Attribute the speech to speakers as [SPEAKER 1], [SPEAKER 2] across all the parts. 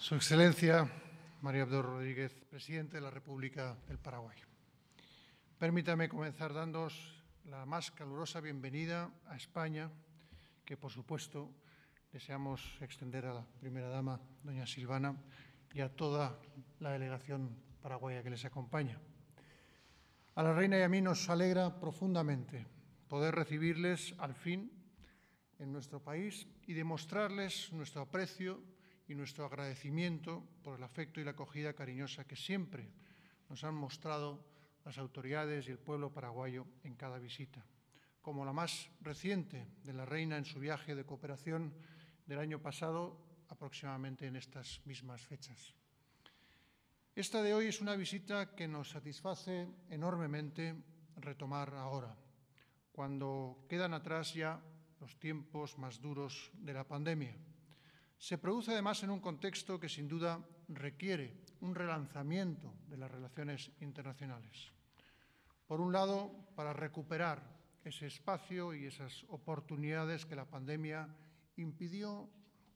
[SPEAKER 1] Su Excelencia, María Abdo Rodríguez, Presidente de la República del Paraguay. Permítame comenzar dándos la más calurosa bienvenida a España, que por supuesto deseamos extender a la Primera Dama, doña Silvana, y a toda la delegación paraguaya que les acompaña. A la Reina y a mí nos alegra profundamente poder recibirles al fin en nuestro país y demostrarles nuestro aprecio y nuestro agradecimiento por el afecto y la acogida cariñosa que siempre nos han mostrado las autoridades y el pueblo paraguayo en cada visita, como la más reciente de la reina en su viaje de cooperación del año pasado, aproximadamente en estas mismas fechas. Esta de hoy es una visita que nos satisface enormemente retomar ahora, cuando quedan atrás ya los tiempos más duros de la pandemia se produce además en un contexto que sin duda requiere un relanzamiento de las relaciones internacionales. Por un lado, para recuperar ese espacio y esas oportunidades que la pandemia impidió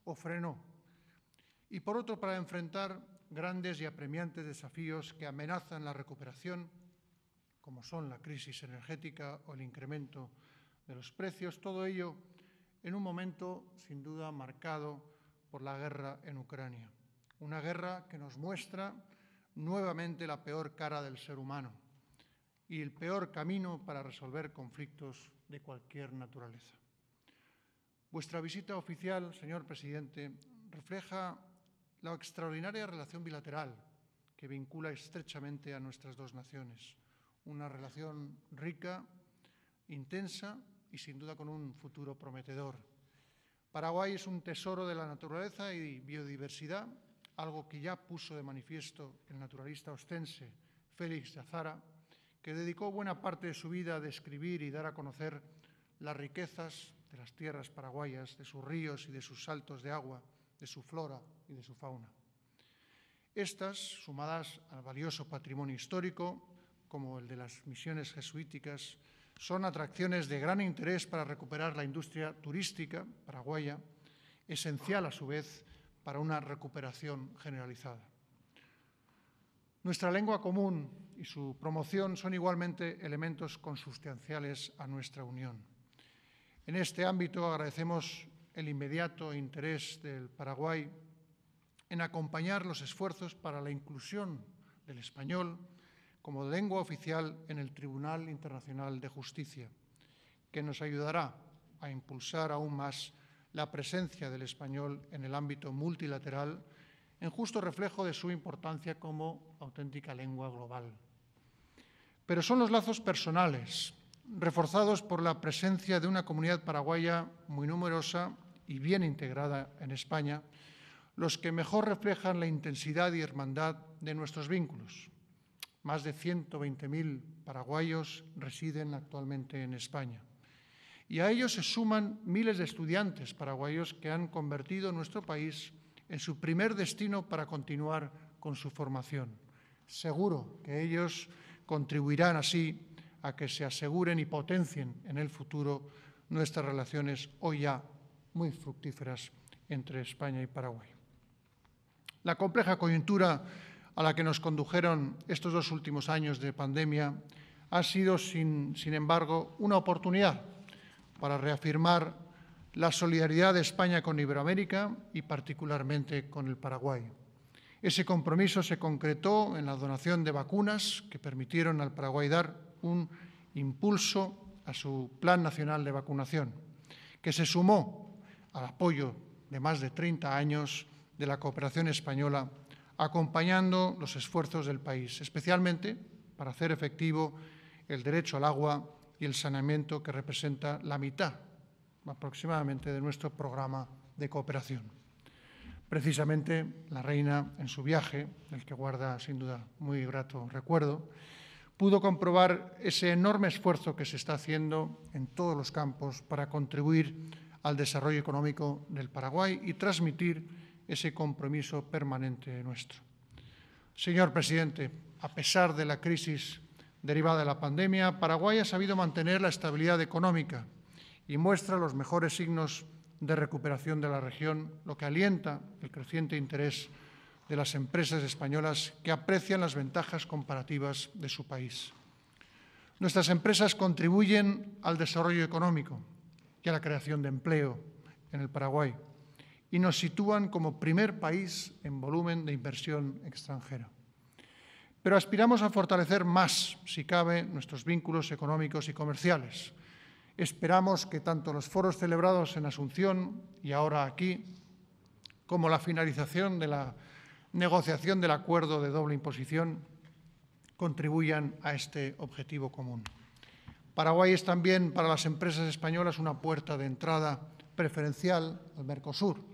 [SPEAKER 1] o frenó. Y por otro, para enfrentar grandes y apremiantes desafíos que amenazan la recuperación, como son la crisis energética o el incremento de los precios, todo ello en un momento sin duda marcado por la guerra en Ucrania. Una guerra que nos muestra nuevamente la peor cara del ser humano y el peor camino para resolver conflictos de cualquier naturaleza. Vuestra visita oficial, señor presidente, refleja la extraordinaria relación bilateral que vincula estrechamente a nuestras dos naciones. Una relación rica, intensa y sin duda con un futuro prometedor. Paraguay es un tesoro de la naturaleza y biodiversidad, algo que ya puso de manifiesto el naturalista ostense Félix de Azara, que dedicó buena parte de su vida a describir y dar a conocer las riquezas de las tierras paraguayas, de sus ríos y de sus saltos de agua, de su flora y de su fauna. Estas, sumadas al valioso patrimonio histórico, como el de las misiones jesuíticas son atracciones de gran interés para recuperar la industria turística paraguaya, esencial a su vez para una recuperación generalizada. Nuestra lengua común y su promoción son igualmente elementos consustanciales a nuestra unión. En este ámbito agradecemos el inmediato interés del Paraguay en acompañar los esfuerzos para la inclusión del español como lengua oficial en el Tribunal Internacional de Justicia, que nos ayudará a impulsar aún más la presencia del español en el ámbito multilateral, en justo reflejo de su importancia como auténtica lengua global. Pero son los lazos personales, reforzados por la presencia de una comunidad paraguaya muy numerosa y bien integrada en España, los que mejor reflejan la intensidad y hermandad de nuestros vínculos. Más de 120.000 paraguayos residen actualmente en España. Y a ellos se suman miles de estudiantes paraguayos que han convertido nuestro país en su primer destino para continuar con su formación. Seguro que ellos contribuirán así a que se aseguren y potencien en el futuro nuestras relaciones hoy ya muy fructíferas entre España y Paraguay. La compleja coyuntura a la que nos condujeron estos dos últimos años de pandemia ha sido, sin, embargo, una oportunidad para reafirmar la solidaridad de España con Iberoamérica y particularmente con el Paraguay. Ese compromiso se concretó en la donación de vacunas que permitieron al Paraguay dar un impulso a su Plan Nacional de Vacunación, que se sumó al apoyo de más de 30 años de la cooperación española acompañando los esfuerzos del país, especialmente para hacer efectivo el derecho al agua y el saneamiento que representa la mitad aproximadamente de nuestro programa de cooperación. Precisamente la reina, en su viaje, el que guarda sin duda muy grato recuerdo, pudo comprobar ese enorme esfuerzo que se está haciendo en todos los campos para contribuir al desarrollo económico del Paraguay y transmitir ese compromiso permanente nuestro. Señor presidente, a pesar de la crisis derivada de la pandemia, Paraguay ha sabido mantener la estabilidad económica y muestra los mejores signos de recuperación de la región, lo que alienta el creciente interés de las empresas españolas que aprecian las ventajas comparativas de su país. Nuestras empresas contribuyen al desarrollo económico y a la creación de empleo en el Paraguay y nos sitúan como primer país en volumen de inversión extranjera. Pero aspiramos a fortalecer más, si cabe, nuestros vínculos económicos y comerciales. Esperamos que tanto los foros celebrados en Asunción y ahora aquí, como la finalización de la negociación del acuerdo de doble imposición, contribuyan a este objetivo común. Paraguay es también para las empresas españolas una puerta de entrada preferencial al Mercosur,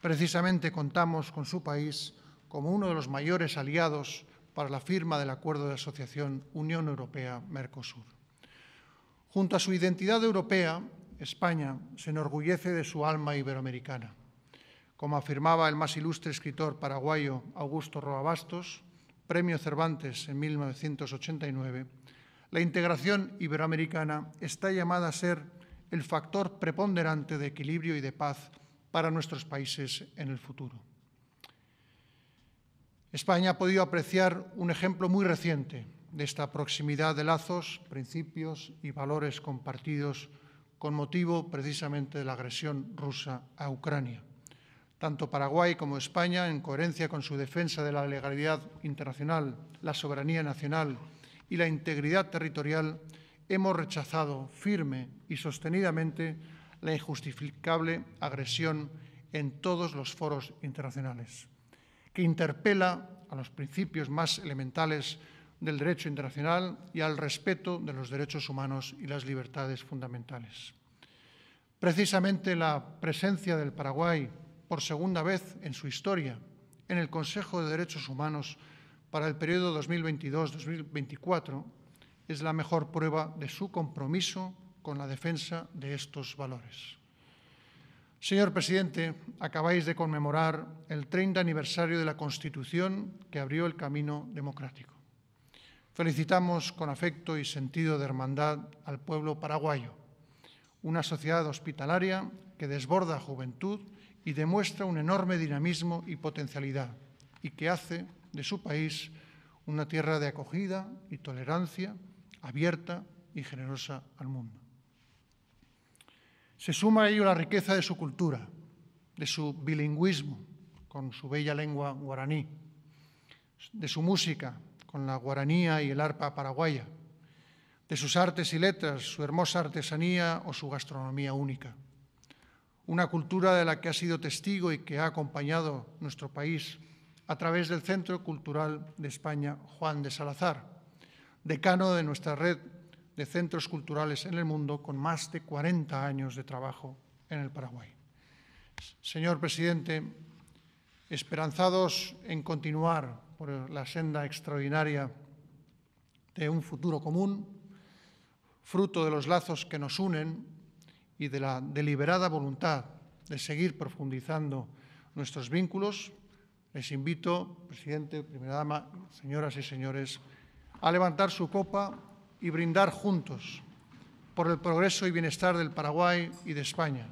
[SPEAKER 1] Precisamente contamos con su país como uno de los mayores aliados para la firma del Acuerdo de Asociación Unión Europea-Mercosur. Junto a su identidad europea, España se enorgullece de su alma iberoamericana. Como afirmaba el más ilustre escritor paraguayo Augusto Roa Bastos, Premio Cervantes en 1989, la integración iberoamericana está llamada a ser el factor preponderante de equilibrio y de paz para nuestros países en el futuro. España ha podido apreciar un ejemplo muy reciente de esta proximidad de lazos, principios y valores compartidos con motivo precisamente de la agresión rusa a Ucrania. Tanto Paraguay como España, en coherencia con su defensa de la legalidad internacional, la soberanía nacional y la integridad territorial, hemos rechazado firme y sostenidamente la injustificable agresión en todos los foros internacionales, que interpela a los principios más elementales del derecho internacional y al respeto de los derechos humanos y las libertades fundamentales. Precisamente la presencia del Paraguay, por segunda vez en su historia, en el Consejo de Derechos Humanos para el periodo 2022-2024, es la mejor prueba de su compromiso con la defensa de estos valores. Señor presidente, acabáis de conmemorar el 30 aniversario de la Constitución que abrió el camino democrático. Felicitamos con afecto y sentido de hermandad al pueblo paraguayo, una sociedad hospitalaria que desborda juventud y demuestra un enorme dinamismo y potencialidad y que hace de su país una tierra de acogida y tolerancia abierta y generosa al mundo. Se suma a ello la riqueza de su cultura, de su bilingüismo, con su bella lengua guaraní, de su música, con la guaranía y el arpa paraguaya, de sus artes y letras, su hermosa artesanía o su gastronomía única. Una cultura de la que ha sido testigo y que ha acompañado nuestro país a través del Centro Cultural de España Juan de Salazar, decano de nuestra red de centros culturales en el mundo con más de 40 años de trabajo en el Paraguay. Señor presidente, esperanzados en continuar por la senda extraordinaria de un futuro común, fruto de los lazos que nos unen y de la deliberada voluntad de seguir profundizando nuestros vínculos, les invito, presidente, primera dama, señoras y señores, a levantar su copa y brindar juntos por el progreso y bienestar del Paraguay y de España,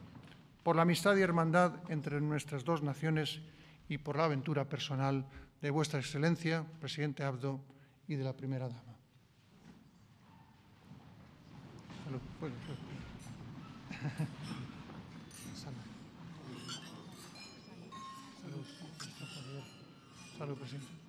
[SPEAKER 1] por la amistad y hermandad entre nuestras dos naciones y por la aventura personal de Vuestra Excelencia, Presidente Abdo, y de la Primera Dama. Pues, presidente.